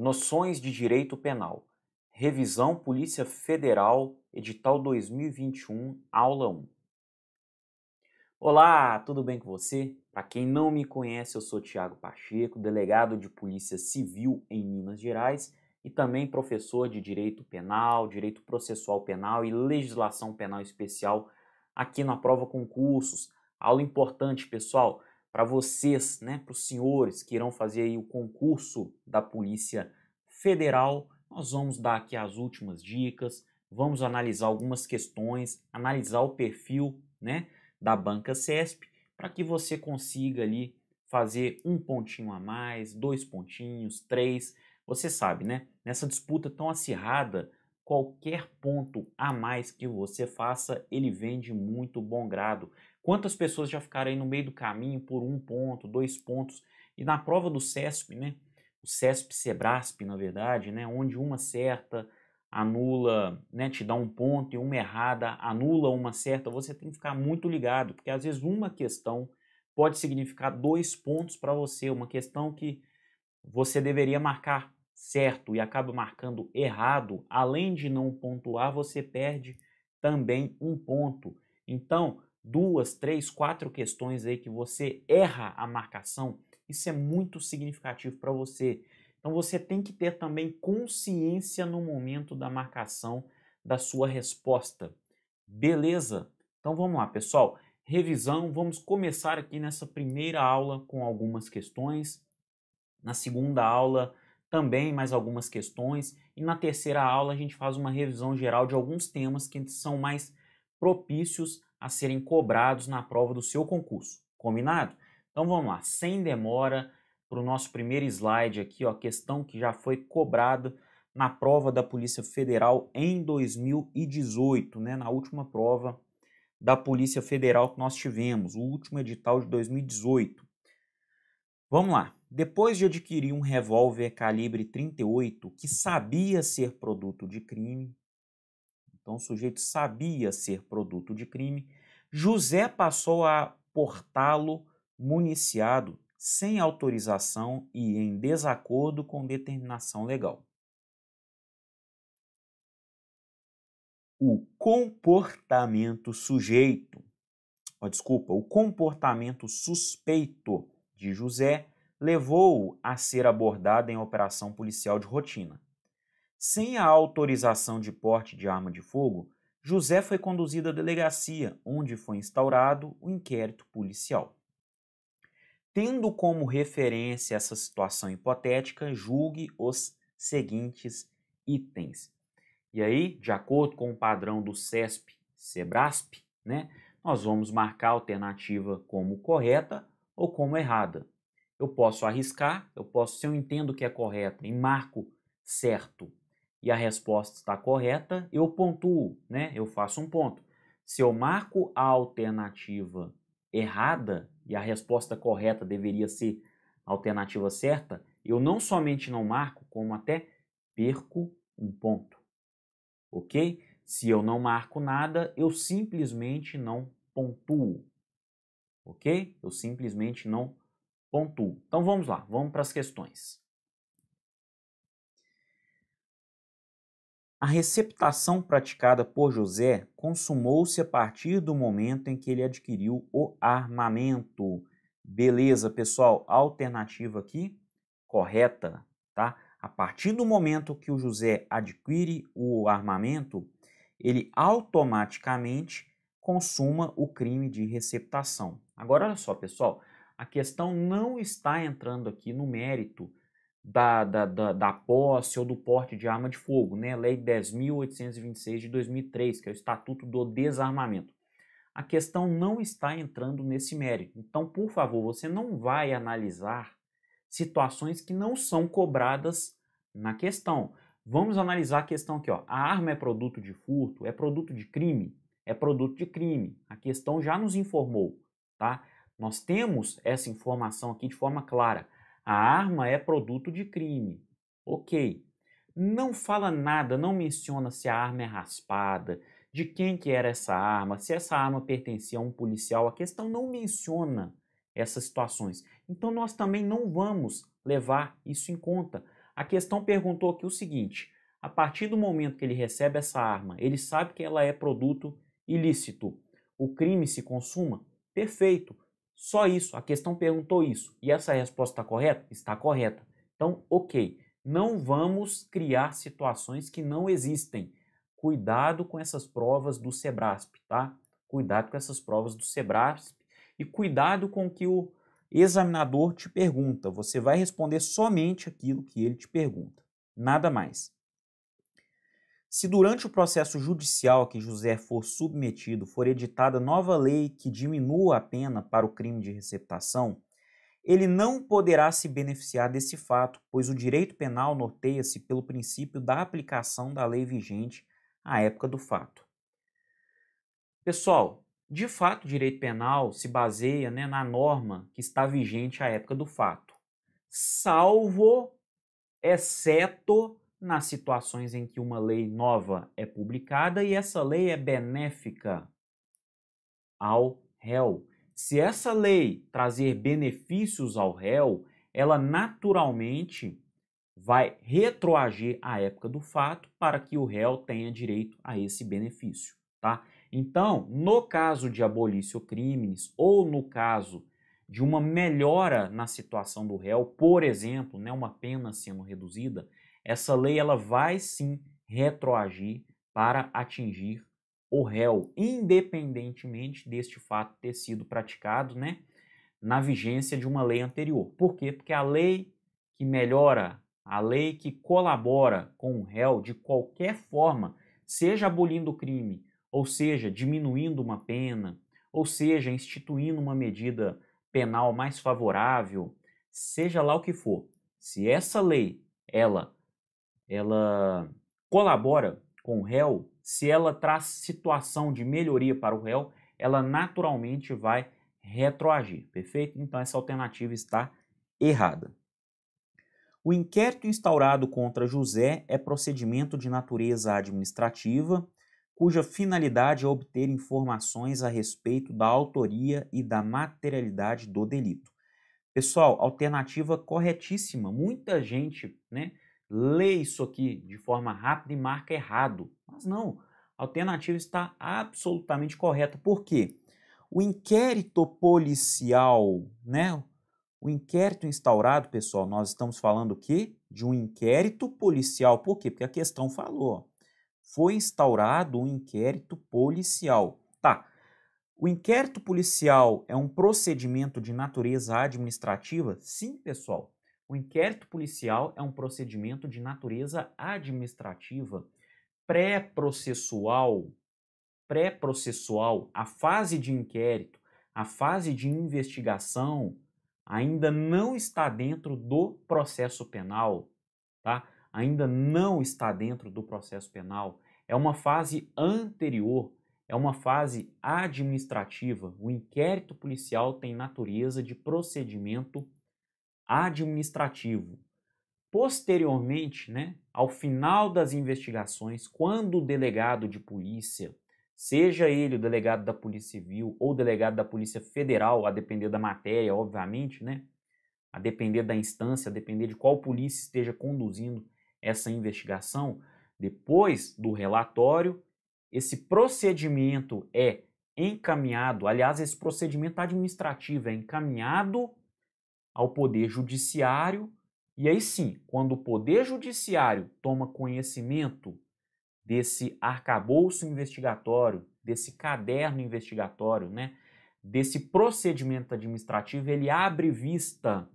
Noções de Direito Penal. Revisão Polícia Federal, edital 2021, aula 1. Olá, tudo bem com você? Para quem não me conhece, eu sou Tiago Pacheco, delegado de Polícia Civil em Minas Gerais e também professor de Direito Penal, Direito Processual Penal e Legislação Penal Especial aqui na Prova Concursos. Aula importante, pessoal para vocês, né, para os senhores que irão fazer aí o concurso da Polícia Federal, nós vamos dar aqui as últimas dicas, vamos analisar algumas questões, analisar o perfil, né, da banca CESP, para que você consiga ali fazer um pontinho a mais, dois pontinhos, três. Você sabe, né? Nessa disputa tão acirrada, qualquer ponto a mais que você faça, ele vem de muito bom grado. Quantas pessoas já ficaram aí no meio do caminho por um ponto, dois pontos? E na prova do CESP, né? O CESP Sebrasp, na verdade, né? Onde uma certa anula, né? Te dá um ponto e uma errada anula uma certa. Você tem que ficar muito ligado, porque às vezes uma questão pode significar dois pontos para você. Uma questão que você deveria marcar certo e acaba marcando errado, além de não pontuar, você perde também um ponto. Então, duas, três, quatro questões aí que você erra a marcação, isso é muito significativo para você. Então você tem que ter também consciência no momento da marcação da sua resposta. Beleza? Então vamos lá, pessoal. Revisão, vamos começar aqui nessa primeira aula com algumas questões. Na segunda aula, também mais algumas questões. E na terceira aula, a gente faz uma revisão geral de alguns temas que são mais propícios a serem cobrados na prova do seu concurso. Combinado? Então vamos lá, sem demora, para o nosso primeiro slide aqui, ó, a questão que já foi cobrada na prova da Polícia Federal em 2018, né, na última prova da Polícia Federal que nós tivemos, o último edital de 2018. Vamos lá. Depois de adquirir um revólver calibre 38 que sabia ser produto de crime, então o sujeito sabia ser produto de crime. José passou a portá-lo municiado sem autorização e em desacordo com determinação legal. O comportamento sujeito, oh, desculpa, o comportamento suspeito de José levou a ser abordado em operação policial de rotina. Sem a autorização de porte de arma de fogo, José foi conduzido à delegacia, onde foi instaurado o inquérito policial. Tendo como referência essa situação hipotética, julgue os seguintes itens. E aí, de acordo com o padrão do CESP, SEBRASP, né, nós vamos marcar a alternativa como correta ou como errada. Eu posso arriscar, eu posso, se eu entendo que é correta e marco certo, e a resposta está correta, eu pontuo, né? Eu faço um ponto. Se eu marco a alternativa errada e a resposta correta deveria ser a alternativa certa, eu não somente não marco, como até perco um ponto. OK? Se eu não marco nada, eu simplesmente não pontuo. OK? Eu simplesmente não pontuo. Então vamos lá, vamos para as questões. A receptação praticada por José consumou-se a partir do momento em que ele adquiriu o armamento. Beleza, pessoal, alternativa aqui correta, tá? A partir do momento que o José adquire o armamento, ele automaticamente consuma o crime de receptação. Agora olha só, pessoal, a questão não está entrando aqui no mérito da, da, da, da posse ou do porte de arma de fogo, né? Lei 10.826 de 2003, que é o Estatuto do Desarmamento. A questão não está entrando nesse mérito. Então, por favor, você não vai analisar situações que não são cobradas na questão. Vamos analisar a questão aqui, ó. A arma é produto de furto? É produto de crime? É produto de crime. A questão já nos informou, tá? Nós temos essa informação aqui de forma clara. A arma é produto de crime. Ok. Não fala nada, não menciona se a arma é raspada, de quem que era essa arma, se essa arma pertencia a um policial. A questão não menciona essas situações. Então nós também não vamos levar isso em conta. A questão perguntou aqui o seguinte: a partir do momento que ele recebe essa arma, ele sabe que ela é produto ilícito. O crime se consuma? Perfeito. Só isso, a questão perguntou isso. E essa resposta está correta? Está correta. Então, ok, não vamos criar situações que não existem. Cuidado com essas provas do Sebrasp, tá? Cuidado com essas provas do Sebrasp e cuidado com o que o examinador te pergunta. Você vai responder somente aquilo que ele te pergunta, nada mais. Se durante o processo judicial que José for submetido for editada nova lei que diminua a pena para o crime de receptação, ele não poderá se beneficiar desse fato, pois o direito penal norteia-se pelo princípio da aplicação da lei vigente à época do fato. Pessoal, de fato, o direito penal se baseia né, na norma que está vigente à época do fato, salvo, exceto nas situações em que uma lei nova é publicada e essa lei é benéfica ao réu. Se essa lei trazer benefícios ao réu, ela naturalmente vai retroagir à época do fato para que o réu tenha direito a esse benefício, tá? Então, no caso de abolício crimes ou no caso de uma melhora na situação do réu, por exemplo, né, uma pena sendo reduzida, essa lei ela vai sim retroagir para atingir o réu, independentemente deste fato ter sido praticado, né, na vigência de uma lei anterior. Por quê? Porque a lei que melhora, a lei que colabora com o réu de qualquer forma, seja abolindo o crime, ou seja, diminuindo uma pena, ou seja, instituindo uma medida penal mais favorável, seja lá o que for. Se essa lei ela ela colabora com o réu, se ela traz situação de melhoria para o réu, ela naturalmente vai retroagir, perfeito? Então essa alternativa está errada. O inquérito instaurado contra José é procedimento de natureza administrativa, cuja finalidade é obter informações a respeito da autoria e da materialidade do delito. Pessoal, alternativa corretíssima. Muita gente, né, lê isso aqui de forma rápida e marca errado. Mas não, a alternativa está absolutamente correta. Por quê? O inquérito policial, né? O inquérito instaurado, pessoal, nós estamos falando o quê? De um inquérito policial. Por quê? Porque a questão falou, ó, foi instaurado um inquérito policial. Tá. O inquérito policial é um procedimento de natureza administrativa? Sim, pessoal. O inquérito policial é um procedimento de natureza administrativa pré-processual. Pré-processual, a fase de inquérito, a fase de investigação ainda não está dentro do processo penal, tá? Ainda não está dentro do processo penal. É uma fase anterior, é uma fase administrativa. O inquérito policial tem natureza de procedimento administrativo. Posteriormente, né, ao final das investigações, quando o delegado de polícia, seja ele o delegado da Polícia Civil ou o delegado da Polícia Federal, a depender da matéria, obviamente, né, a depender da instância, a depender de qual polícia esteja conduzindo essa investigação, depois do relatório, esse procedimento é encaminhado, aliás, esse procedimento administrativo é encaminhado ao Poder Judiciário. E aí sim, quando o Poder Judiciário toma conhecimento desse arcabouço investigatório, desse caderno investigatório, né, desse procedimento administrativo, ele abre vista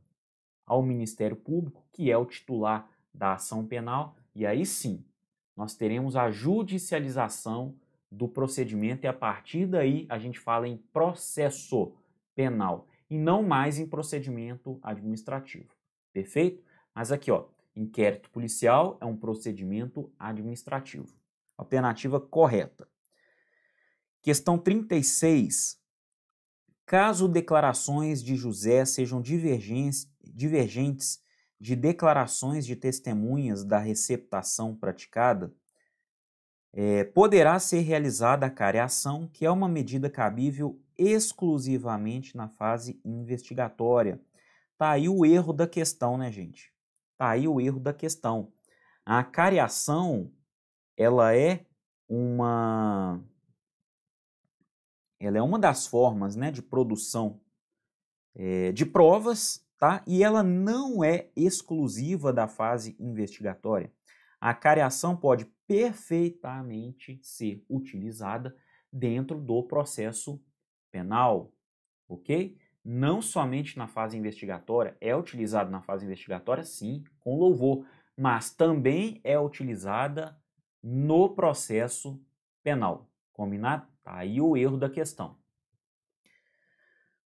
ao Ministério Público, que é o titular da ação penal, e aí sim, nós teremos a judicialização do procedimento e a partir daí a gente fala em processo penal e não mais em procedimento administrativo. Perfeito? Mas aqui, ó, inquérito policial é um procedimento administrativo. Alternativa correta. Questão 36. Caso declarações de José sejam divergentes de declarações de testemunhas da receptação praticada, é, poderá ser realizada a careação, que é uma medida cabível exclusivamente na fase investigatória. Tá aí o erro da questão, né, gente? Tá aí o erro da questão. A cariação, ela é uma ela é uma das formas, né, de produção é, de provas, tá? E ela não é exclusiva da fase investigatória. A cariação pode perfeitamente ser utilizada dentro do processo penal, ok? Não somente na fase investigatória, é utilizado na fase investigatória, sim, com louvor, mas também é utilizada no processo penal. Combinado? Tá aí o erro da questão.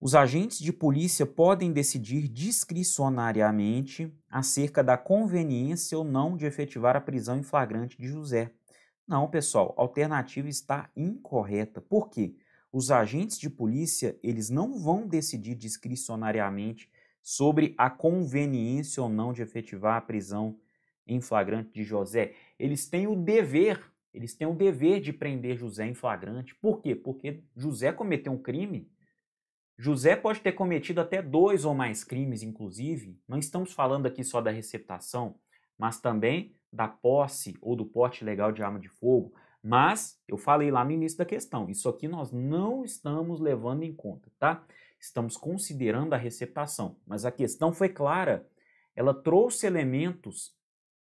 Os agentes de polícia podem decidir discricionariamente acerca da conveniência ou não de efetivar a prisão em flagrante de José. Não, pessoal, a alternativa está incorreta. Por quê? os agentes de polícia eles não vão decidir discricionariamente sobre a conveniência ou não de efetivar a prisão em flagrante de José. Eles têm o dever, eles têm o dever de prender José em flagrante. Por quê? Porque José cometeu um crime. José pode ter cometido até dois ou mais crimes, inclusive. Não estamos falando aqui só da receptação, mas também da posse ou do porte legal de arma de fogo, mas eu falei lá no início da questão, isso aqui nós não estamos levando em conta, tá? Estamos considerando a receptação, mas a questão foi clara. Ela trouxe elementos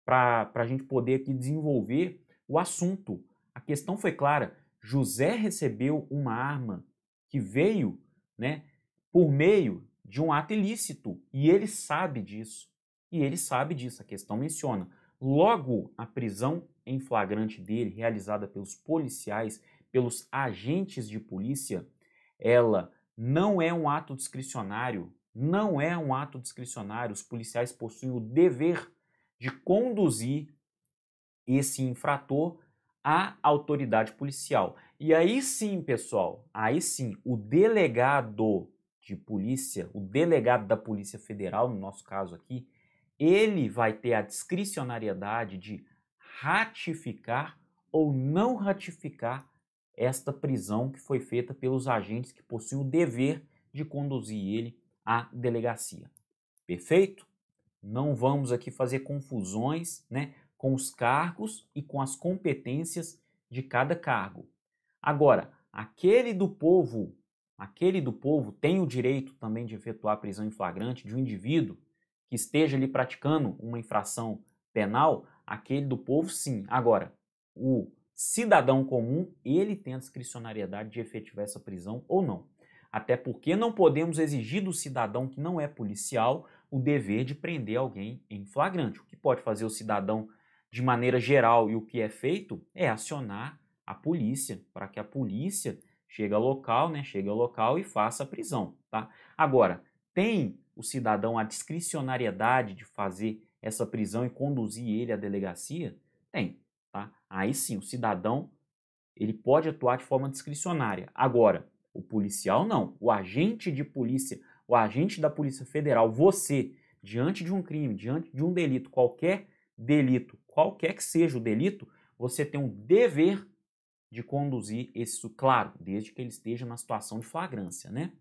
para a gente poder aqui desenvolver o assunto. A questão foi clara. José recebeu uma arma que veio, né, por meio de um ato ilícito e ele sabe disso. E ele sabe disso. A questão menciona. Logo, a prisão em flagrante dele, realizada pelos policiais, pelos agentes de polícia, ela não é um ato discricionário. Não é um ato discricionário. Os policiais possuem o dever de conduzir esse infrator à autoridade policial. E aí sim, pessoal, aí sim, o delegado de polícia, o delegado da Polícia Federal, no nosso caso aqui, ele vai ter a discricionariedade de ratificar ou não ratificar esta prisão que foi feita pelos agentes que possuem o dever de conduzir ele à delegacia. Perfeito? Não vamos aqui fazer confusões né, com os cargos e com as competências de cada cargo. Agora, aquele do povo, aquele do povo tem o direito também de efetuar prisão em flagrante de um indivíduo que esteja ali praticando uma infração penal, aquele do povo sim. Agora, o cidadão comum, ele tem a discricionariedade de efetivar essa prisão ou não. Até porque não podemos exigir do cidadão que não é policial o dever de prender alguém em flagrante. O que pode fazer o cidadão de maneira geral e o que é feito é acionar a polícia, para que a polícia chegue ao local, né, chegue ao local e faça a prisão, tá? Agora, tem o cidadão a discricionariedade de fazer essa prisão e conduzir ele à delegacia? Tem, tá? Aí sim, o cidadão ele pode atuar de forma discricionária. Agora, o policial não, o agente de polícia, o agente da Polícia Federal, você, diante de um crime, diante de um delito, qualquer delito, qualquer que seja o delito, você tem um dever de conduzir isso claro, desde que ele esteja na situação de flagrância, né?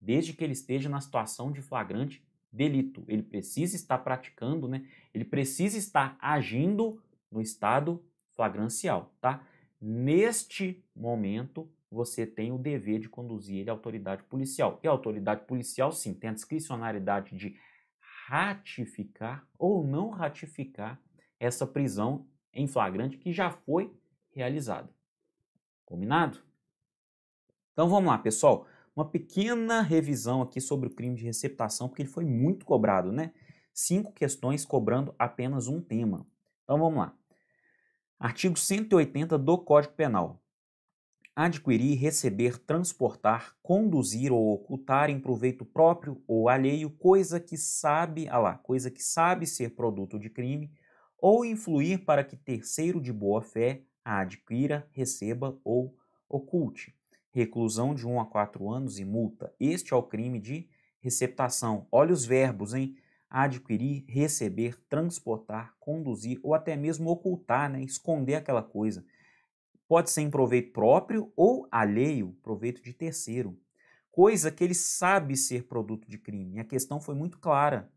desde que ele esteja na situação de flagrante delito. Ele precisa estar praticando, né? Ele precisa estar agindo no estado flagrancial, tá? Neste momento, você tem o dever de conduzir ele à autoridade policial. E a autoridade policial, sim, tem a discricionariedade de ratificar ou não ratificar essa prisão em flagrante que já foi realizada. Combinado? Então vamos lá, pessoal uma pequena revisão aqui sobre o crime de receptação, porque ele foi muito cobrado, né? Cinco questões cobrando apenas um tema. Então vamos lá. Artigo 180 do Código Penal. Adquirir, receber, transportar, conduzir ou ocultar em proveito próprio ou alheio coisa que sabe, ah lá, coisa que sabe ser produto de crime ou influir para que terceiro de boa fé a adquira, receba ou oculte reclusão de 1 a 4 anos e multa. Este é o crime de receptação. Olha os verbos, hein? Adquirir, receber, transportar, conduzir ou até mesmo ocultar, né? esconder aquela coisa. Pode ser em proveito próprio ou alheio, proveito de terceiro. Coisa que ele sabe ser produto de crime. E a questão foi muito clara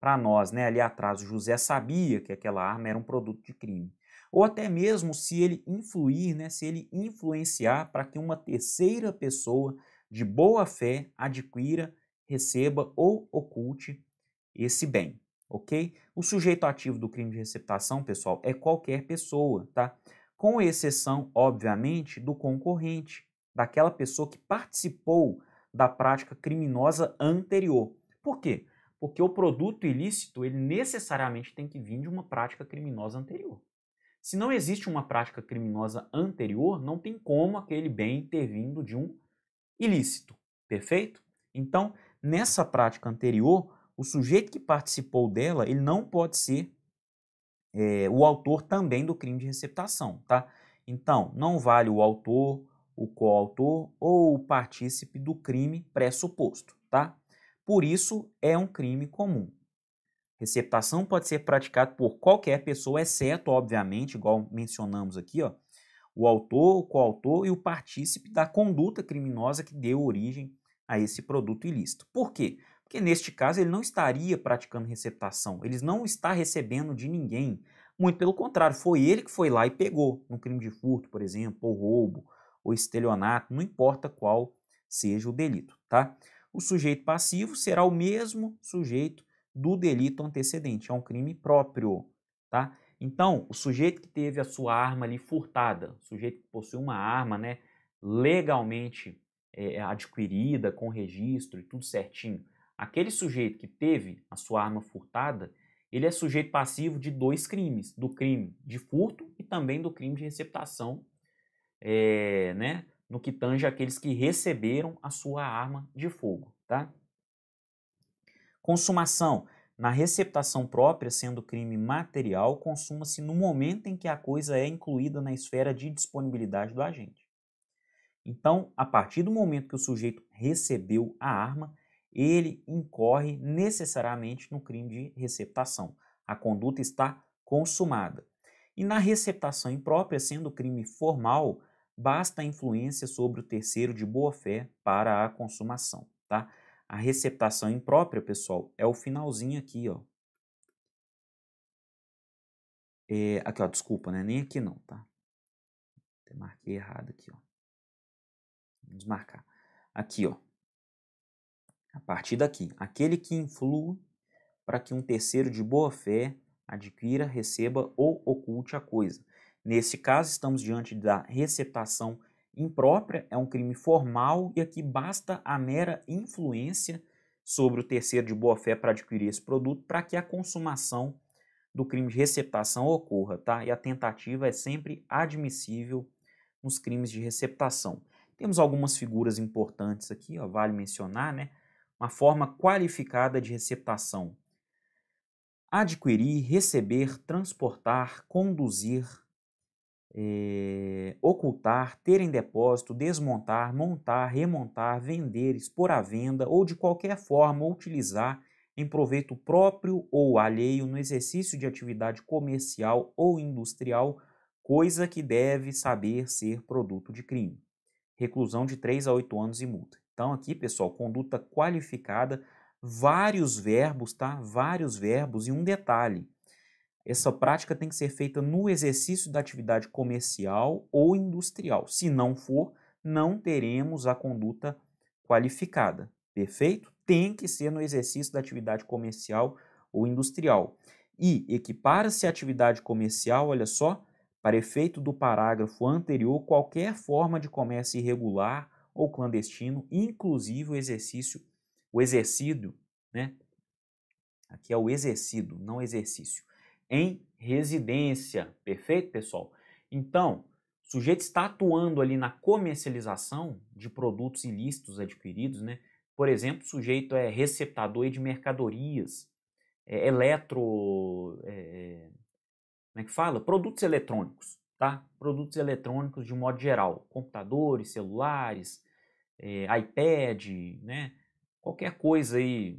para nós, né? Ali atrás, o José sabia que aquela arma era um produto de crime ou até mesmo se ele influir, né, se ele influenciar para que uma terceira pessoa de boa fé adquira, receba ou oculte esse bem, ok? O sujeito ativo do crime de receptação, pessoal, é qualquer pessoa, tá? Com exceção, obviamente, do concorrente, daquela pessoa que participou da prática criminosa anterior. Por quê? Porque o produto ilícito, ele necessariamente tem que vir de uma prática criminosa anterior. Se não existe uma prática criminosa anterior, não tem como aquele bem ter vindo de um ilícito, perfeito? Então, nessa prática anterior, o sujeito que participou dela, ele não pode ser é, o autor também do crime de receptação, tá? Então, não vale o autor, o coautor ou o partícipe do crime pressuposto, tá? Por isso, é um crime comum. Receptação pode ser praticada por qualquer pessoa, exceto, obviamente, igual mencionamos aqui, ó, o autor, o coautor e o partícipe da conduta criminosa que deu origem a esse produto ilícito. Por quê? Porque neste caso ele não estaria praticando receptação, ele não está recebendo de ninguém. Muito pelo contrário, foi ele que foi lá e pegou, no crime de furto, por exemplo, ou roubo, ou estelionato, não importa qual seja o delito, tá? O sujeito passivo será o mesmo sujeito do delito antecedente, é um crime próprio, tá? Então, o sujeito que teve a sua arma ali furtada, o sujeito que possui uma arma, né, legalmente é, é, adquirida, com registro e tudo certinho, aquele sujeito que teve a sua arma furtada, ele é sujeito passivo de dois crimes, do crime de furto e também do crime de receptação, é, né, no que tange aqueles que receberam a sua arma de fogo, tá? Consumação. Na receptação própria, sendo crime material, consuma-se no momento em que a coisa é incluída na esfera de disponibilidade do agente. Então, a partir do momento que o sujeito recebeu a arma, ele incorre necessariamente no crime de receptação. A conduta está consumada. E na receptação imprópria, sendo crime formal, basta a influência sobre o terceiro de boa-fé para a consumação, tá? A receptação imprópria, pessoal, é o finalzinho aqui, ó. É, aqui, ó, desculpa, né? Nem aqui não, tá? Marquei errado aqui, ó. Vamos marcar. Aqui, ó. A partir daqui. Aquele que influa para que um terceiro de boa fé adquira, receba ou oculte a coisa. Nesse caso, estamos diante da receptação imprópria, é um crime formal e aqui basta a mera influência sobre o terceiro de boa-fé para adquirir esse produto para que a consumação do crime de receptação ocorra, tá? E a tentativa é sempre admissível nos crimes de receptação. Temos algumas figuras importantes aqui, ó, vale mencionar, né? Uma forma qualificada de receptação. Adquirir, receber, transportar, conduzir, é, ocultar, ter em depósito, desmontar, montar, remontar, vender, expor à venda ou de qualquer forma utilizar em proveito próprio ou alheio no exercício de atividade comercial ou industrial, coisa que deve saber ser produto de crime. Reclusão de 3 a 8 anos e multa. Então, aqui, pessoal, conduta qualificada, vários verbos, tá? Vários verbos e um detalhe essa prática tem que ser feita no exercício da atividade comercial ou industrial. Se não for, não teremos a conduta qualificada. Perfeito? Tem que ser no exercício da atividade comercial ou industrial. E equipara-se à atividade comercial, olha só, para efeito do parágrafo anterior, qualquer forma de comércio irregular ou clandestino, inclusive o exercício, o exercido, né? Aqui é o exercido, não exercício em residência. Perfeito, pessoal? Então, o sujeito está atuando ali na comercialização de produtos ilícitos adquiridos, né? Por exemplo, o sujeito é receptador de mercadorias, é, eletro. É, é como é que fala? Produtos eletrônicos, tá? Produtos eletrônicos de modo geral. Computadores, celulares, é, iPad, né? Qualquer coisa aí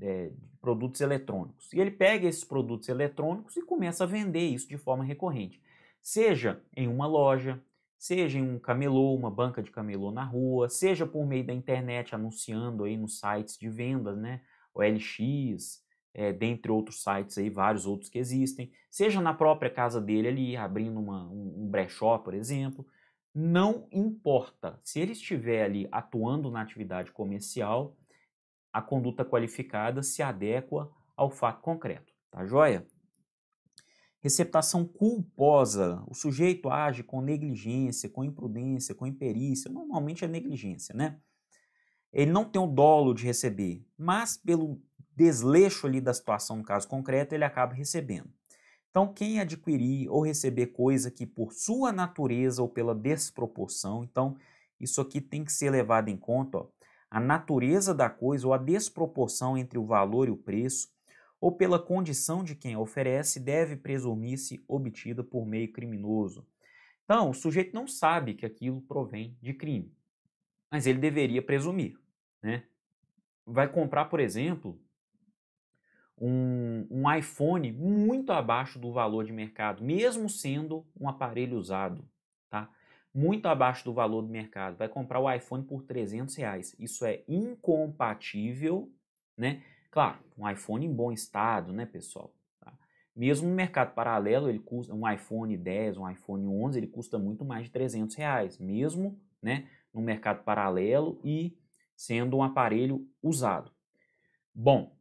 é, produtos eletrônicos. E ele pega esses produtos eletrônicos e começa a vender isso de forma recorrente, seja em uma loja, seja em um camelô, uma banca de camelô na rua, seja por meio da internet anunciando aí nos sites de vendas, né, o LX, é, dentre outros sites aí, vários outros que existem, seja na própria casa dele ali, abrindo uma, um, um brechó, por exemplo, não importa. Se ele estiver ali atuando na atividade comercial, a conduta qualificada se adequa ao fato concreto. Tá joia? Receptação culposa. O sujeito age com negligência, com imprudência, com imperícia. Normalmente é negligência, né? Ele não tem o dolo de receber, mas pelo desleixo ali da situação no caso concreto, ele acaba recebendo. Então, quem adquirir ou receber coisa que por sua natureza ou pela desproporção, então isso aqui tem que ser levado em conta, ó, a natureza da coisa ou a desproporção entre o valor e o preço, ou pela condição de quem a oferece, deve presumir-se obtida por meio criminoso. Então, o sujeito não sabe que aquilo provém de crime, mas ele deveria presumir. Né? Vai comprar, por exemplo, um, um iPhone muito abaixo do valor de mercado, mesmo sendo um aparelho usado muito abaixo do valor do mercado, vai comprar o iPhone por 300 reais. Isso é incompatível, né? Claro, um iPhone em bom estado, né, pessoal? Tá? Mesmo no mercado paralelo, ele custa um iPhone 10, um iPhone 11, ele custa muito mais de 300 reais, mesmo, né, no mercado paralelo e sendo um aparelho usado. Bom,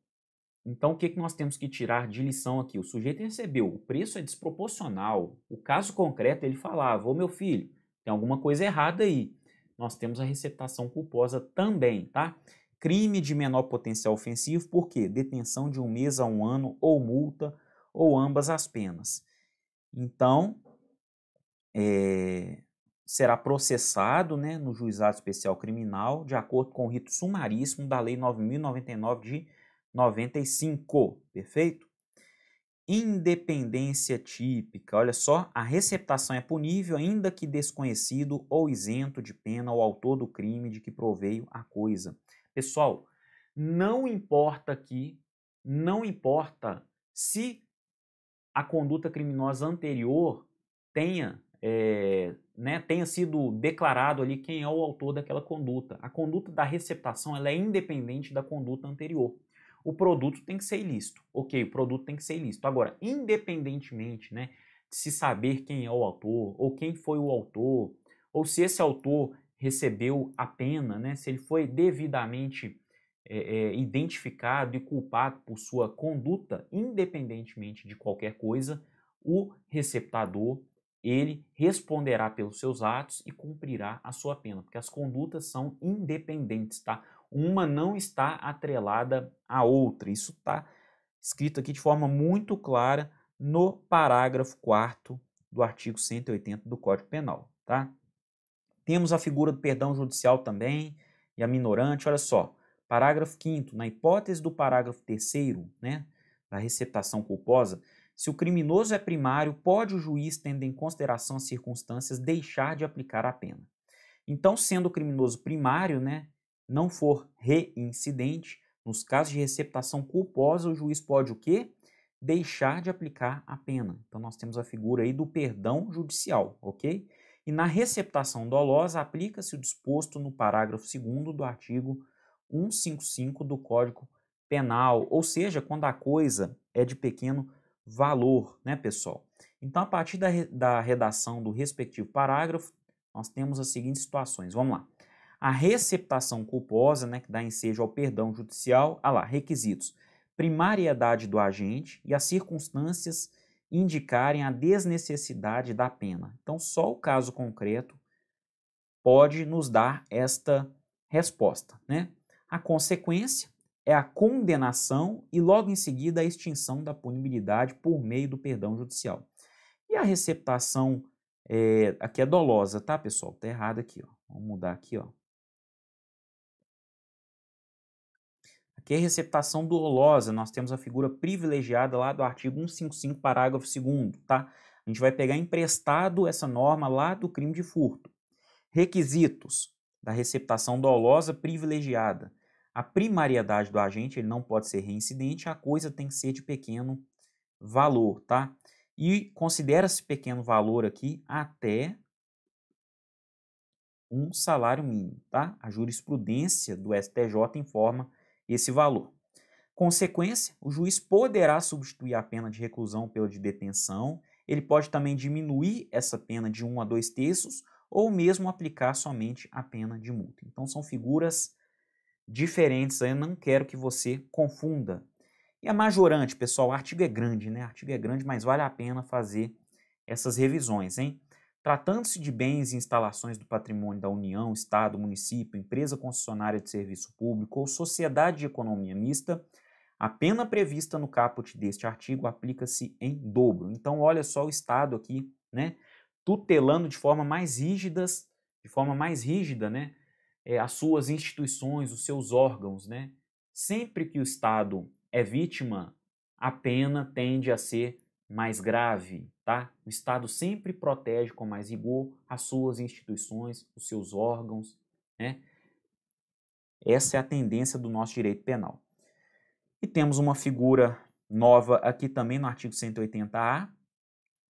então, o que, que nós temos que tirar de lição aqui? O sujeito recebeu, o preço é desproporcional. O caso concreto, ele falava, ô meu filho, tem alguma coisa errada aí. Nós temos a receptação culposa também, tá? Crime de menor potencial ofensivo, por quê? Detenção de um mês a um ano, ou multa, ou ambas as penas. Então, é, será processado né, no juizado especial criminal de acordo com o rito sumaríssimo da Lei 9.099 de 95, perfeito? independência típica. Olha só, a receptação é punível ainda que desconhecido ou isento de pena ao autor do crime de que proveio a coisa. Pessoal, não importa aqui, não importa se a conduta criminosa anterior tenha, é, né, tenha sido declarado ali quem é o autor daquela conduta. A conduta da receptação ela é independente da conduta anterior o produto tem que ser ilícito. Ok, o produto tem que ser ilícito. Agora, independentemente né, de se saber quem é o autor, ou quem foi o autor, ou se esse autor recebeu a pena, né, se ele foi devidamente é, é, identificado e culpado por sua conduta, independentemente de qualquer coisa, o receptador ele responderá pelos seus atos e cumprirá a sua pena, porque as condutas são independentes, tá? uma não está atrelada à outra. Isso está escrito aqui de forma muito clara no parágrafo 4 do artigo 180 do Código Penal, tá? Temos a figura do perdão judicial também e a minorante, olha só. Parágrafo 5 na hipótese do parágrafo 3 né, da receptação culposa, se o criminoso é primário, pode o juiz, tendo em consideração as circunstâncias, deixar de aplicar a pena. Então, sendo o criminoso primário, né, não for reincidente, nos casos de receptação culposa, o juiz pode o quê? Deixar de aplicar a pena. Então nós temos a figura aí do perdão judicial, ok? E na receptação dolosa aplica-se o disposto no parágrafo 2 do artigo 155 do Código Penal, ou seja, quando a coisa é de pequeno valor, né, pessoal? Então, a partir da, da redação do respectivo parágrafo, nós temos as seguintes situações. Vamos lá. A receptação culposa, né, que dá ensejo ao perdão judicial, ah lá, requisitos, primariedade do agente e as circunstâncias indicarem a desnecessidade da pena. Então, só o caso concreto pode nos dar esta resposta, né? A consequência é a condenação e logo em seguida a extinção da punibilidade por meio do perdão judicial. E a receptação é, aqui é dolosa, tá, pessoal? Tá errado aqui, ó. Vamos mudar aqui, ó. que é receptação dolosa, nós temos a figura privilegiada lá do artigo 155, parágrafo 2 tá? A gente vai pegar emprestado essa norma lá do crime de furto. Requisitos da receptação dolosa privilegiada. A primariedade do agente, ele não pode ser reincidente, a coisa tem que ser de pequeno valor, tá? E considera-se pequeno valor aqui até um salário mínimo, tá? A jurisprudência do STJ informa esse valor. Consequência, o juiz poderá substituir a pena de reclusão pela de detenção, ele pode também diminuir essa pena de um a dois terços ou mesmo aplicar somente a pena de multa. Então são figuras diferentes, eu não quero que você confunda. E a é majorante, pessoal, o artigo é grande, né? O artigo é grande, mas vale a pena fazer essas revisões, hein? Tratando-se de bens e instalações do patrimônio da União, Estado, município, empresa concessionária de serviço público ou sociedade de economia mista, a pena prevista no caput deste artigo aplica-se em dobro. Então, olha só o Estado aqui, né, tutelando de forma mais rígida, de forma mais rígida, né, é, as suas instituições, os seus órgãos, né. Sempre que o Estado é vítima, a pena tende a ser mais grave, tá? O Estado sempre protege com mais rigor as suas instituições, os seus órgãos, né? Essa é a tendência do nosso direito penal. E temos uma figura nova aqui também no artigo 180A,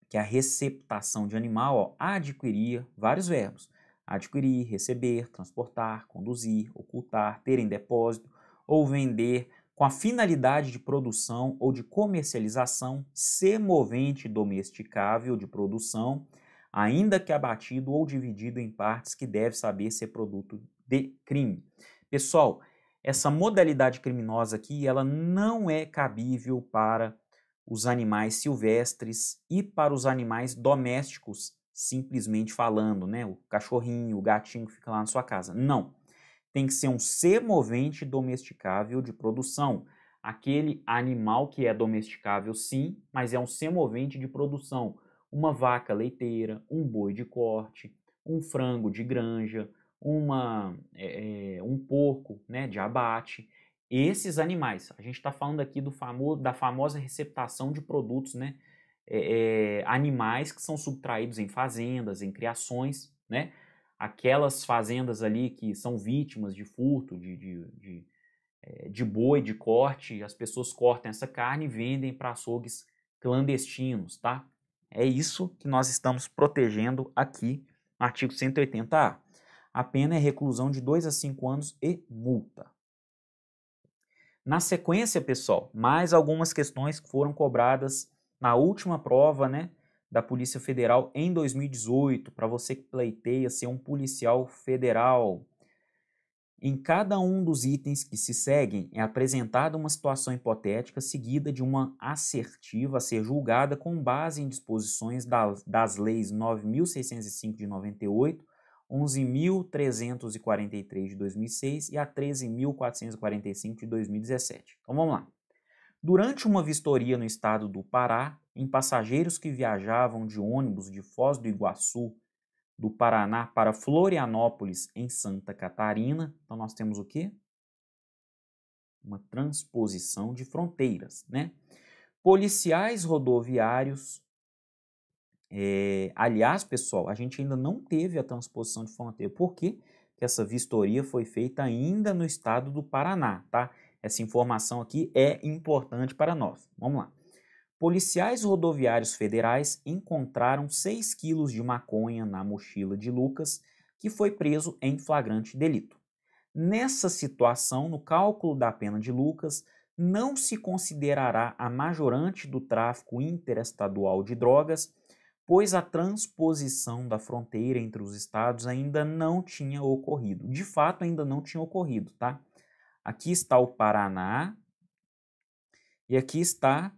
que é a receptação de animal, ó, adquirir vários verbos: adquirir, receber, transportar, conduzir, ocultar, ter em depósito ou vender com a finalidade de produção ou de comercialização semovente domesticável de produção, ainda que abatido ou dividido em partes que deve saber ser produto de crime. Pessoal, essa modalidade criminosa aqui, ela não é cabível para os animais silvestres e para os animais domésticos, simplesmente falando, né? O cachorrinho, o gatinho que fica lá na sua casa. Não tem que ser um semovente domesticável de produção. Aquele animal que é domesticável, sim, mas é um semovente de produção. Uma vaca leiteira, um boi de corte, um frango de granja, uma, é, é um porco né, de abate. Esses animais, a gente está falando aqui do famoso, da famosa receptação de produtos, né? É, é, animais que são subtraídos em fazendas, em criações, né? aquelas fazendas ali que são vítimas de furto, de, de, de, eh, de boi, de corte, as pessoas cortam essa carne e vendem para açougues clandestinos, tá? É isso que nós estamos protegendo aqui no artigo 180A. A pena é reclusão de 2 a 5 anos e multa. Na sequência, pessoal, mais algumas questões que foram cobradas na última prova, né? da Polícia Federal em 2018, para você que pleiteia ser um policial federal. Em cada um dos itens que se seguem é apresentada uma situação hipotética seguida de uma assertiva a ser julgada com base em disposições das, das leis 9.605 de 98, 11.343 de 2006 e a 13.445 de 2017. Então vamos lá. Durante uma vistoria no estado do Pará, em passageiros que viajavam de ônibus de Foz do Iguaçu, do Paraná para Florianópolis, em Santa Catarina, então nós temos o quê? Uma transposição de fronteiras, né? Policiais rodoviários. É... aliás, pessoal, a gente ainda não teve a transposição de fronteira. Por quê? Porque essa vistoria foi feita ainda no estado do Paraná, tá? Essa informação aqui é importante para nós. Vamos lá. Policiais rodoviários federais encontraram 6 quilos de maconha na mochila de Lucas, que foi preso em flagrante delito. Nessa situação, no cálculo da pena de Lucas, não se considerará a majorante do tráfico interestadual de drogas, pois a transposição da fronteira entre os estados ainda não tinha ocorrido. De fato, ainda não tinha ocorrido, tá? Aqui está o Paraná e aqui está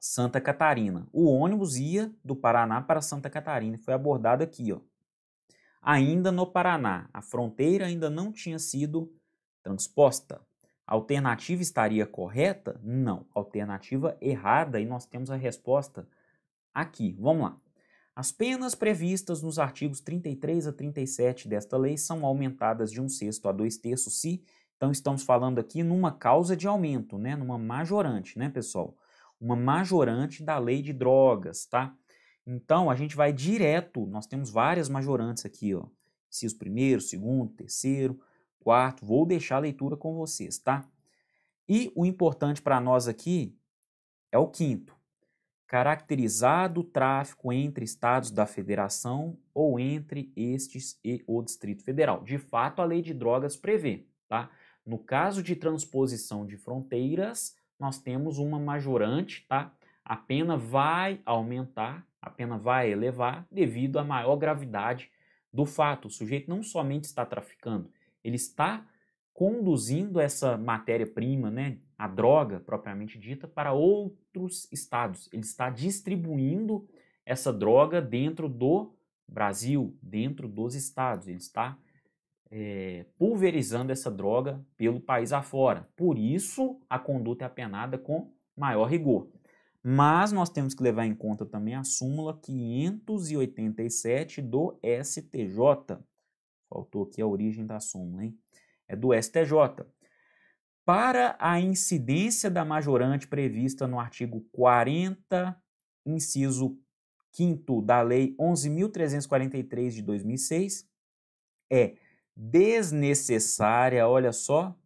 Santa Catarina. O ônibus ia do Paraná para Santa Catarina, foi abordado aqui, ó. Ainda no Paraná, a fronteira ainda não tinha sido transposta. A alternativa estaria correta? Não. Alternativa errada, e nós temos a resposta aqui. Vamos lá. As penas previstas nos artigos 33 a 37 desta lei são aumentadas de um sexto a dois terços se, então estamos falando aqui numa causa de aumento, né, numa majorante, né, pessoal? Uma majorante da lei de drogas, tá? Então a gente vai direto, nós temos várias majorantes aqui, ó. Inciso primeiro, segundo, terceiro, quarto, vou deixar a leitura com vocês, tá? E o importante para nós aqui é o quinto caracterizado o tráfico entre estados da federação ou entre estes e o Distrito Federal. De fato, a lei de drogas prevê, tá? No caso de transposição de fronteiras, nós temos uma majorante, tá? A pena vai aumentar, a pena vai elevar devido à maior gravidade do fato. O sujeito não somente está traficando, ele está conduzindo essa matéria-prima, né, a droga propriamente dita para outros estados. Ele está distribuindo essa droga dentro do Brasil, dentro dos estados. Ele está é, pulverizando essa droga pelo país afora. Por isso, a conduta é apenada com maior rigor. Mas nós temos que levar em conta também a súmula 587 do STJ. Faltou aqui a origem da súmula, hein? É do STJ para a incidência da majorante prevista no artigo 40, inciso 5 da Lei 11.343 de 2006, é desnecessária, olha só,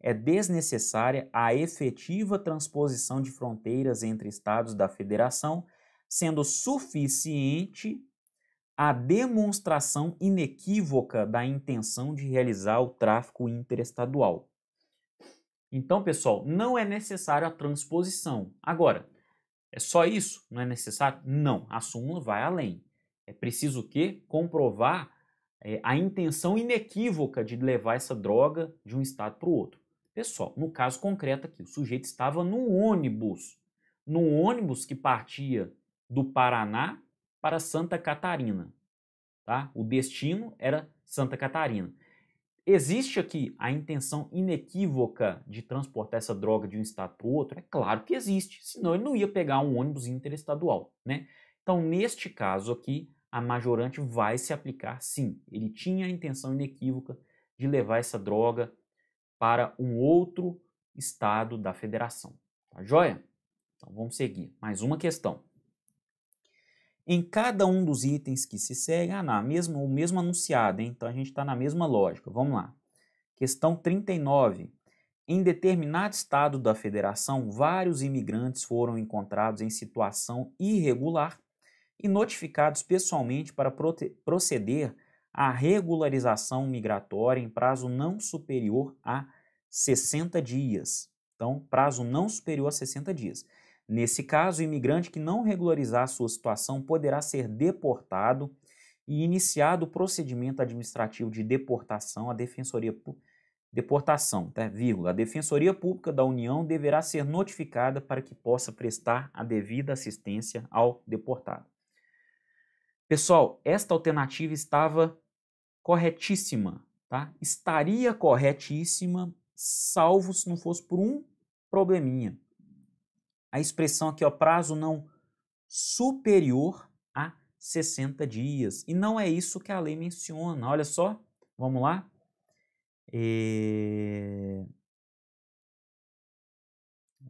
é desnecessária a efetiva transposição de fronteiras entre estados da federação, sendo suficiente a demonstração inequívoca da intenção de realizar o tráfico interestadual. Então, pessoal, não é necessário a transposição. Agora, é só isso? Não é necessário? Não, a súmula vai além. É preciso o quê? Comprovar é, a intenção inequívoca de levar essa droga de um estado para o outro. Pessoal, no caso concreto aqui, o sujeito estava num ônibus, num ônibus que partia do Paraná para Santa Catarina, tá? O destino era Santa Catarina. Existe aqui a intenção inequívoca de transportar essa droga de um estado para o outro? É claro que existe, senão ele não ia pegar um ônibus interestadual, né? Então, neste caso aqui, a majorante vai se aplicar sim. Ele tinha a intenção inequívoca de levar essa droga para um outro estado da federação. Tá joia? Então vamos seguir. Mais uma questão. Em cada um dos itens que se seguem, ah, na mesma, o mesmo anunciado, hein? então a gente está na mesma lógica. Vamos lá. Questão 39. Em determinado estado da federação, vários imigrantes foram encontrados em situação irregular e notificados pessoalmente para proceder à regularização migratória em prazo não superior a 60 dias. Então, prazo não superior a 60 dias. Nesse caso, o imigrante que não regularizar sua situação poderá ser deportado e iniciado o procedimento administrativo de deportação à Defensoria deportação, tá, vírgula. A Defensoria Pública da União deverá ser notificada para que possa prestar a devida assistência ao deportado. Pessoal, esta alternativa estava corretíssima, tá? Estaria corretíssima, salvo se não fosse por um probleminha a expressão aqui, ó, prazo não superior a 60 dias. E não é isso que a lei menciona. Olha só, vamos lá. É...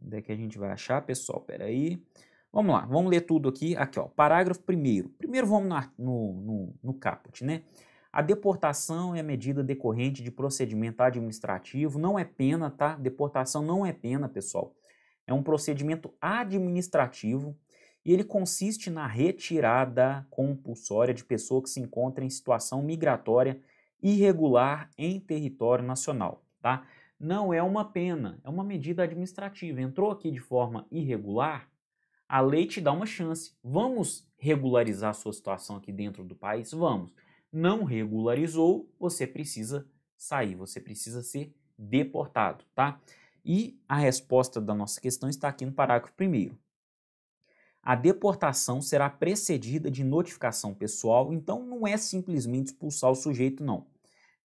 Onde é que a gente vai achar, pessoal? Peraí. Vamos lá, vamos ler tudo aqui. Aqui, ó, parágrafo 1. Primeiro vamos no, no, no caput, né? A deportação é medida decorrente de procedimento administrativo, não é pena, tá? Deportação não é pena, pessoal. É um procedimento administrativo e ele consiste na retirada compulsória de pessoa que se encontra em situação migratória irregular em território nacional, tá? Não é uma pena, é uma medida administrativa. Entrou aqui de forma irregular, a lei te dá uma chance. Vamos regularizar sua situação aqui dentro do país? Vamos. Não regularizou, você precisa sair, você precisa ser deportado, tá? E a resposta da nossa questão está aqui no parágrafo 1. A deportação será precedida de notificação pessoal, então não é simplesmente expulsar o sujeito, não.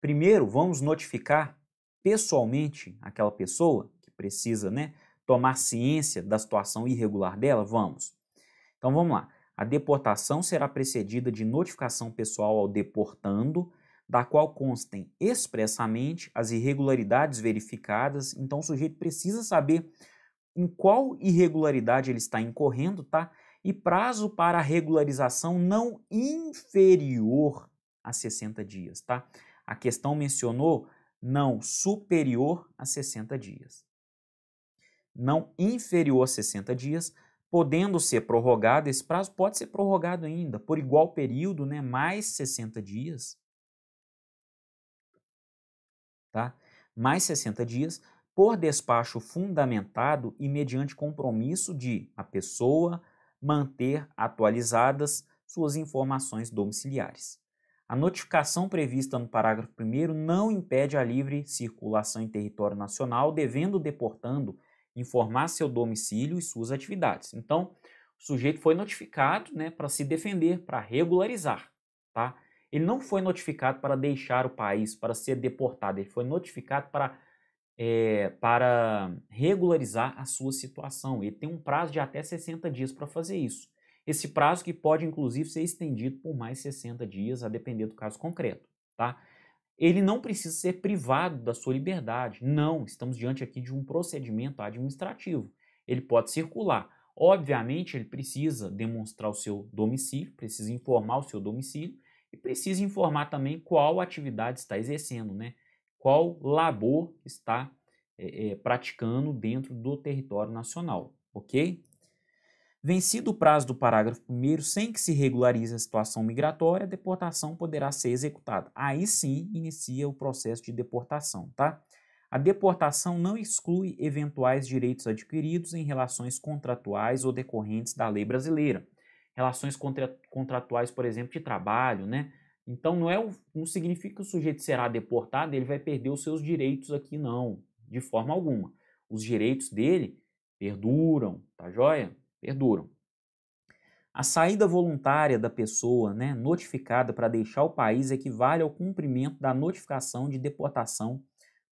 Primeiro, vamos notificar pessoalmente aquela pessoa que precisa né, tomar ciência da situação irregular dela? Vamos. Então vamos lá. A deportação será precedida de notificação pessoal ao deportando da qual constem expressamente as irregularidades verificadas. Então, o sujeito precisa saber em qual irregularidade ele está incorrendo, tá? E prazo para regularização não inferior a 60 dias, tá? A questão mencionou não superior a 60 dias. Não inferior a 60 dias, podendo ser prorrogado, esse prazo pode ser prorrogado ainda por igual período, né, mais 60 dias tá? mais 60 dias, por despacho fundamentado e mediante compromisso de a pessoa manter atualizadas suas informações domiciliares. A notificação prevista no parágrafo 1 não impede a livre circulação em território nacional, devendo o deportando informar seu domicílio e suas atividades. Então, o sujeito foi notificado né, para se defender, para regularizar. Tá? Ele não foi notificado para deixar o país, para ser deportado. Ele foi notificado para, é, para regularizar a sua situação. Ele tem um prazo de até 60 dias para fazer isso. Esse prazo que pode, inclusive, ser estendido por mais 60 dias, a depender do caso concreto. Tá? Ele não precisa ser privado da sua liberdade. Não, estamos diante aqui de um procedimento administrativo. Ele pode circular. Obviamente, ele precisa demonstrar o seu domicílio, precisa informar o seu domicílio, e precisa informar também qual atividade está exercendo, né? qual labor está é, é, praticando dentro do território nacional, ok? Vencido o prazo do parágrafo 1, sem que se regularize a situação migratória, a deportação poderá ser executada. Aí sim inicia o processo de deportação, tá? A deportação não exclui eventuais direitos adquiridos em relações contratuais ou decorrentes da lei brasileira, relações contratuais, por exemplo, de trabalho, né? Então não é o, não significa que o sujeito será deportado, ele vai perder os seus direitos aqui não, de forma alguma. Os direitos dele perduram, tá joia? Perduram. A saída voluntária da pessoa, né, notificada para deixar o país equivale ao cumprimento da notificação de deportação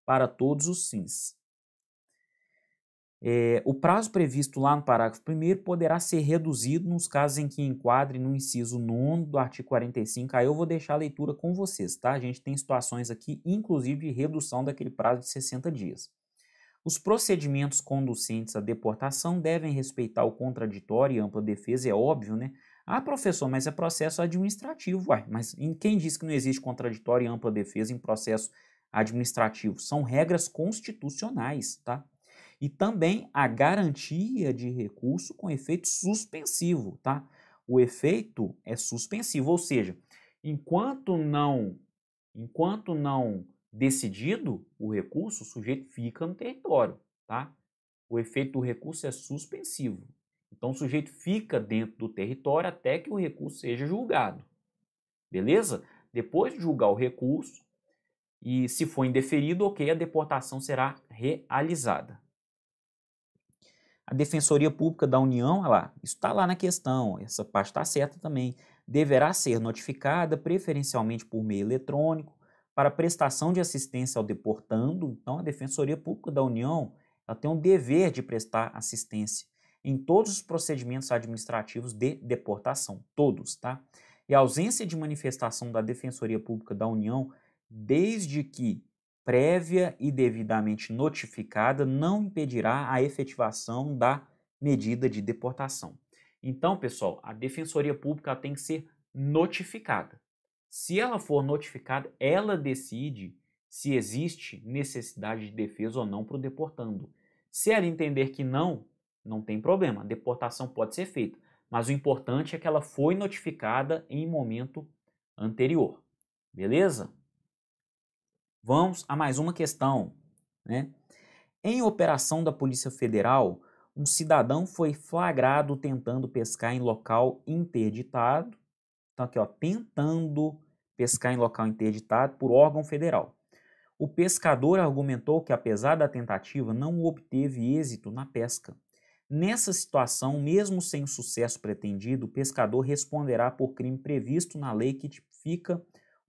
para todos os fins. É, o prazo previsto lá no parágrafo 1 poderá ser reduzido nos casos em que enquadre no inciso 9 do artigo 45. Aí eu vou deixar a leitura com vocês, tá? A gente tem situações aqui, inclusive, de redução daquele prazo de 60 dias. Os procedimentos conducentes à deportação devem respeitar o contraditório e ampla defesa, é óbvio, né? Ah, professor, mas é processo administrativo. Uai, mas quem diz que não existe contraditório e ampla defesa em processo administrativo? São regras constitucionais, tá? e também a garantia de recurso com efeito suspensivo, tá? O efeito é suspensivo, ou seja, enquanto não enquanto não decidido o recurso, o sujeito fica no território, tá? O efeito do recurso é suspensivo. Então o sujeito fica dentro do território até que o recurso seja julgado. Beleza? Depois de julgar o recurso, e se for indeferido, ok, a deportação será realizada. A Defensoria Pública da União, olha lá, isso está lá na questão, essa parte está certa também, deverá ser notificada preferencialmente por meio eletrônico para prestação de assistência ao deportando. Então, a Defensoria Pública da União ela tem o um dever de prestar assistência em todos os procedimentos administrativos de deportação, todos, tá? E a ausência de manifestação da Defensoria Pública da União, desde que prévia e devidamente notificada não impedirá a efetivação da medida de deportação. Então, pessoal, a Defensoria Pública tem que ser notificada. Se ela for notificada, ela decide se existe necessidade de defesa ou não para o deportando. Se ela entender que não, não tem problema, a deportação pode ser feita, mas o importante é que ela foi notificada em momento anterior. Beleza? Vamos a mais uma questão. Né? Em operação da Polícia Federal, um cidadão foi flagrado tentando pescar em local interditado. Então, aqui, ó, tentando pescar em local interditado por órgão federal. O pescador argumentou que, apesar da tentativa, não obteve êxito na pesca. Nessa situação, mesmo sem o sucesso pretendido, o pescador responderá por crime previsto na lei que tipifica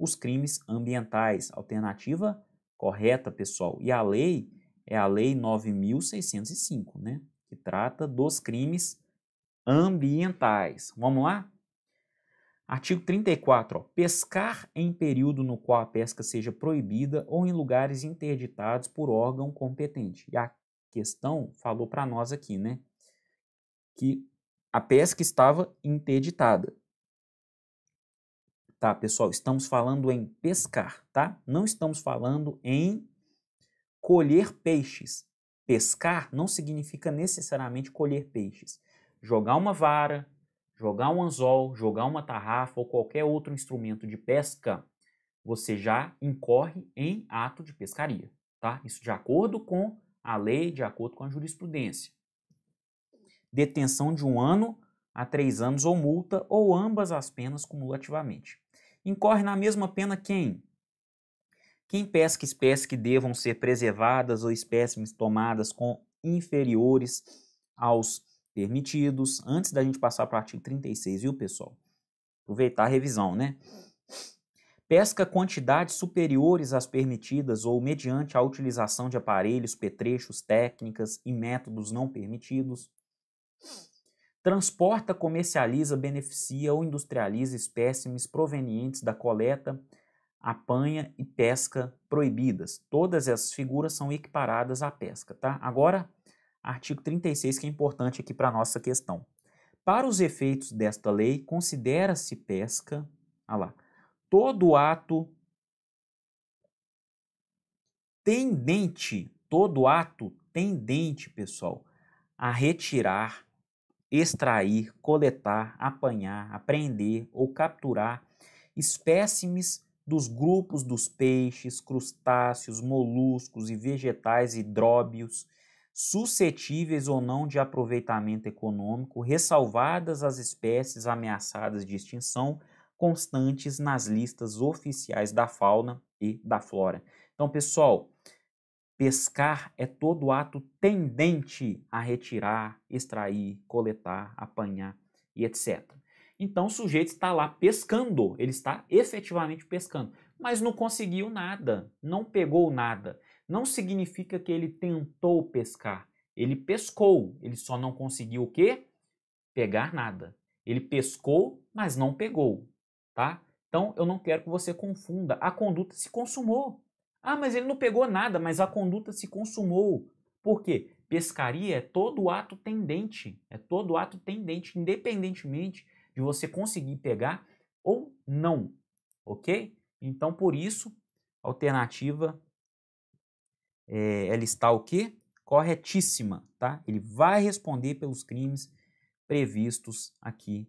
os crimes ambientais. Alternativa correta, pessoal. E a lei é a Lei 9605, né? Que trata dos crimes ambientais. Vamos lá? Artigo 34. Ó, pescar em período no qual a pesca seja proibida ou em lugares interditados por órgão competente. E a questão falou para nós aqui, né? Que a pesca estava interditada tá, pessoal? Estamos falando em pescar, tá? Não estamos falando em colher peixes. Pescar não significa necessariamente colher peixes. Jogar uma vara, jogar um anzol, jogar uma tarrafa ou qualquer outro instrumento de pesca, você já incorre em ato de pescaria, tá? Isso de acordo com a lei, de acordo com a jurisprudência. Detenção de um ano a três anos ou multa, ou ambas as penas cumulativamente incorre na mesma pena quem? Quem pesca espécies que devam ser preservadas ou espécimes tomadas com inferiores aos permitidos. Antes da gente passar para o artigo 36, viu, pessoal? Aproveitar a revisão, né? Pesca quantidades superiores às permitidas ou mediante a utilização de aparelhos, petrechos, técnicas e métodos não permitidos transporta, comercializa, beneficia ou industrializa espécimes provenientes da coleta, apanha e pesca proibidas. Todas essas figuras são equiparadas à pesca, tá? Agora, artigo 36 que é importante aqui para a nossa questão. Para os efeitos desta lei, considera-se pesca, ah lá, todo ato tendente, todo ato tendente, pessoal, a retirar extrair, coletar, apanhar, apreender ou capturar espécimes dos grupos dos peixes, crustáceos, moluscos e vegetais hidróbios suscetíveis ou não de aproveitamento econômico, ressalvadas as espécies ameaçadas de extinção constantes nas listas oficiais da fauna e da flora. Então, pessoal, Pescar é todo ato tendente a retirar, extrair, coletar, apanhar e etc. Então o sujeito está lá pescando, ele está efetivamente pescando, mas não conseguiu nada, não pegou nada. Não significa que ele tentou pescar, ele pescou, ele só não conseguiu o quê? Pegar nada. Ele pescou, mas não pegou, tá? Então eu não quero que você confunda. A conduta se consumou. Ah, mas ele não pegou nada, mas a conduta se consumou. Por quê? Pescaria é todo ato tendente, é todo ato tendente, independentemente de você conseguir pegar ou não, ok? Então, por isso, a alternativa eh, é, ela está o quê? Corretíssima, tá? Ele vai responder pelos crimes previstos aqui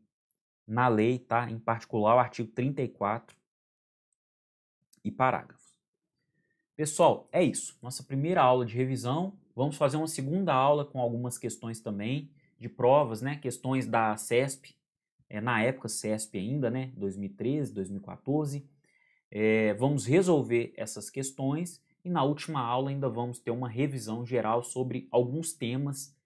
na lei, tá? Em particular, o artigo 34 e parágrafos. Pessoal, é isso. Nossa primeira aula de revisão. Vamos fazer uma segunda aula com algumas questões também de provas, né? Questões da CESP, é, na época CESP ainda, né? 2013, 2014. É, vamos resolver essas questões e na última aula ainda vamos ter uma revisão geral sobre alguns temas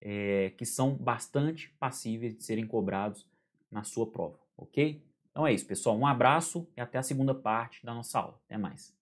é, que são bastante passíveis de serem cobrados na sua prova, ok? Então é isso, pessoal. Um abraço e até a segunda parte da nossa aula. Até mais.